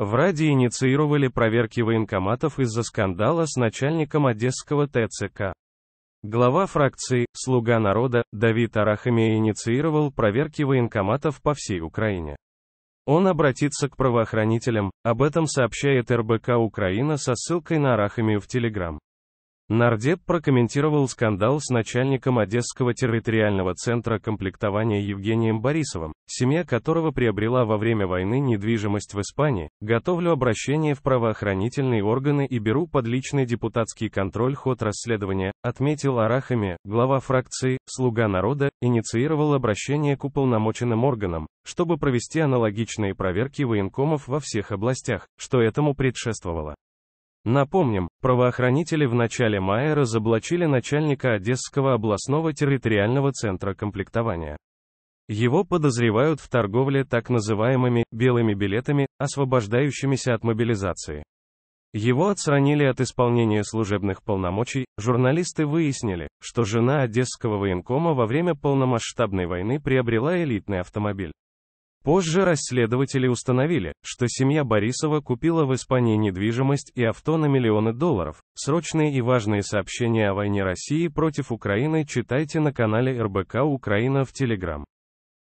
В Раде инициировали проверки военкоматов из-за скандала с начальником Одесского ТЦК. Глава фракции «Слуга народа» Давид Арахамия инициировал проверки военкоматов по всей Украине. Он обратится к правоохранителям, об этом сообщает РБК Украина со ссылкой на Арахамию в Телеграм. Нардеп прокомментировал скандал с начальником Одесского территориального центра комплектования Евгением Борисовым, семья которого приобрела во время войны недвижимость в Испании. Готовлю обращение в правоохранительные органы и беру под личный депутатский контроль ход расследования, отметил Арахами, глава фракции «Слуга народа», инициировал обращение к уполномоченным органам, чтобы провести аналогичные проверки военкомов во всех областях, что этому предшествовало. Напомним, правоохранители в начале мая разоблачили начальника Одесского областного территориального центра комплектования. Его подозревают в торговле так называемыми «белыми билетами», освобождающимися от мобилизации. Его отстранили от исполнения служебных полномочий, журналисты выяснили, что жена одесского военкома во время полномасштабной войны приобрела элитный автомобиль. Позже расследователи установили, что семья Борисова купила в Испании недвижимость и авто на миллионы долларов. Срочные и важные сообщения о войне России против Украины читайте на канале РБК Украина в Телеграм.